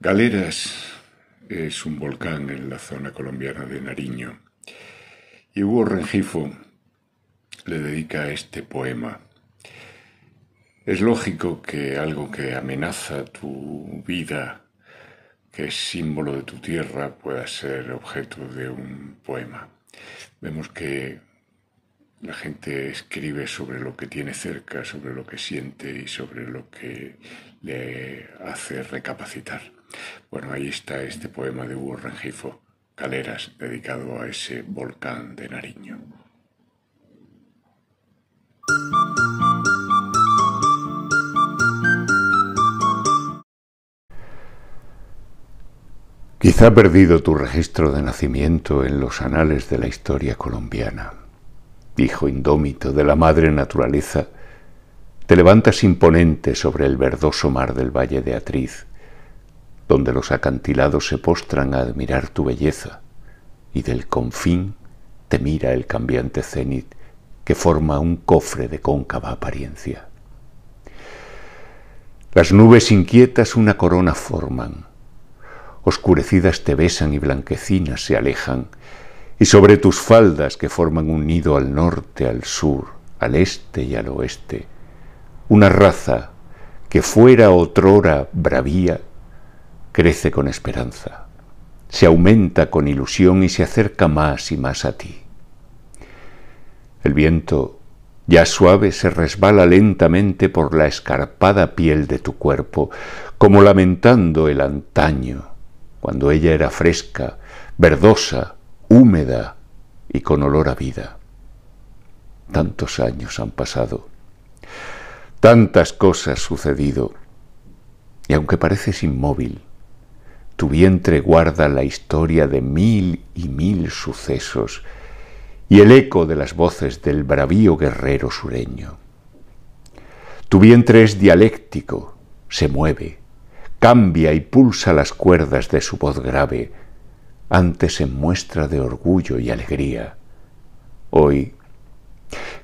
Galeras es un volcán en la zona colombiana de Nariño y Hugo Rengifo le dedica este poema. Es lógico que algo que amenaza tu vida, que es símbolo de tu tierra, pueda ser objeto de un poema. Vemos que la gente escribe sobre lo que tiene cerca, sobre lo que siente y sobre lo que le hace recapacitar. Bueno, ahí está este poema de Hugo Rengifo, Caleras, dedicado a ese volcán de Nariño. Quizá ha perdido tu registro de nacimiento en los anales de la historia colombiana. Hijo indómito de la madre naturaleza, te levantas imponente sobre el verdoso mar del Valle de Atriz, donde los acantilados se postran a admirar tu belleza, y del confín te mira el cambiante cenit que forma un cofre de cóncava apariencia. Las nubes inquietas una corona forman, oscurecidas te besan y blanquecinas se alejan, y sobre tus faldas que forman un nido al norte, al sur, al este y al oeste, una raza que fuera otrora bravía, crece con esperanza, se aumenta con ilusión y se acerca más y más a ti. El viento, ya suave, se resbala lentamente por la escarpada piel de tu cuerpo, como lamentando el antaño, cuando ella era fresca, verdosa, húmeda y con olor a vida. Tantos años han pasado, tantas cosas sucedido, y aunque pareces inmóvil, tu vientre guarda la historia de mil y mil sucesos y el eco de las voces del bravío guerrero sureño. Tu vientre es dialéctico, se mueve, cambia y pulsa las cuerdas de su voz grave, antes en muestra de orgullo y alegría. Hoy,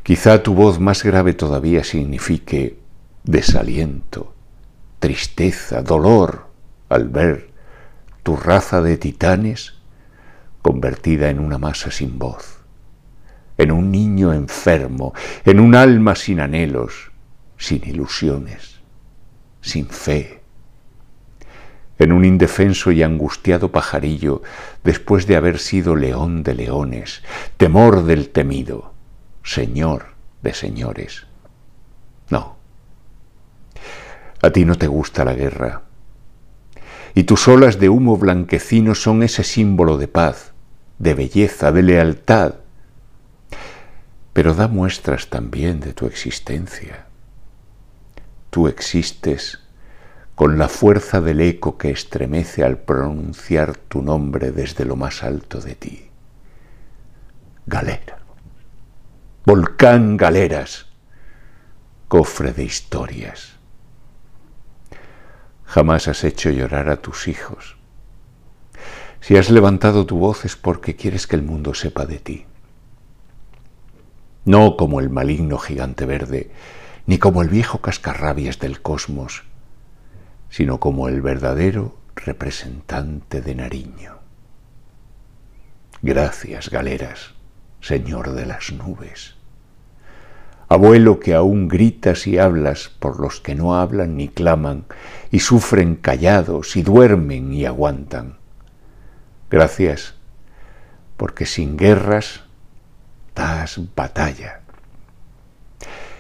quizá tu voz más grave todavía signifique desaliento, tristeza, dolor al ver tu raza de titanes convertida en una masa sin voz, en un niño enfermo, en un alma sin anhelos, sin ilusiones, sin fe, en un indefenso y angustiado pajarillo después de haber sido león de leones, temor del temido, señor de señores. No, a ti no te gusta la guerra y tus olas de humo blanquecino son ese símbolo de paz, de belleza, de lealtad. Pero da muestras también de tu existencia. Tú existes con la fuerza del eco que estremece al pronunciar tu nombre desde lo más alto de ti. Galera. Volcán Galeras. Cofre de historias jamás has hecho llorar a tus hijos. Si has levantado tu voz es porque quieres que el mundo sepa de ti. No como el maligno gigante verde, ni como el viejo cascarrabias del cosmos, sino como el verdadero representante de Nariño. Gracias, galeras, señor de las nubes. Abuelo que aún gritas y hablas por los que no hablan ni claman, y sufren callados y duermen y aguantan. Gracias, porque sin guerras das batalla.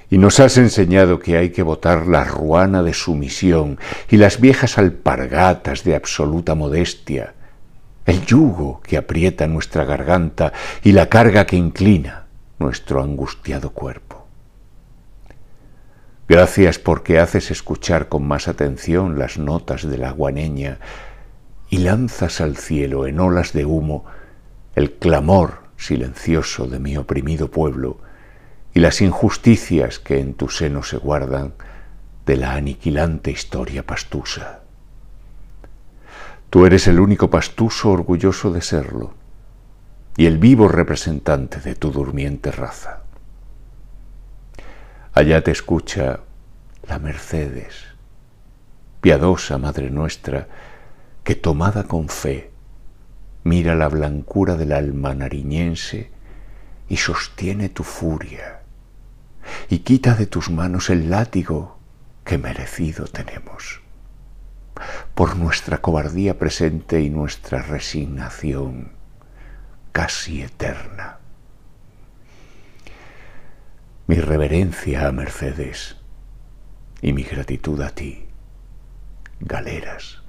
Y nos has enseñado que hay que botar la ruana de sumisión y las viejas alpargatas de absoluta modestia, el yugo que aprieta nuestra garganta y la carga que inclina nuestro angustiado cuerpo. Gracias porque haces escuchar con más atención las notas de la guaneña y lanzas al cielo en olas de humo el clamor silencioso de mi oprimido pueblo y las injusticias que en tu seno se guardan de la aniquilante historia pastusa. Tú eres el único pastuso orgulloso de serlo y el vivo representante de tu durmiente raza. Allá te escucha la Mercedes, piadosa Madre nuestra, que tomada con fe, mira la blancura del alma nariñense y sostiene tu furia, y quita de tus manos el látigo que merecido tenemos. Por nuestra cobardía presente y nuestra resignación casi eterna mi reverencia a Mercedes y mi gratitud a ti, Galeras.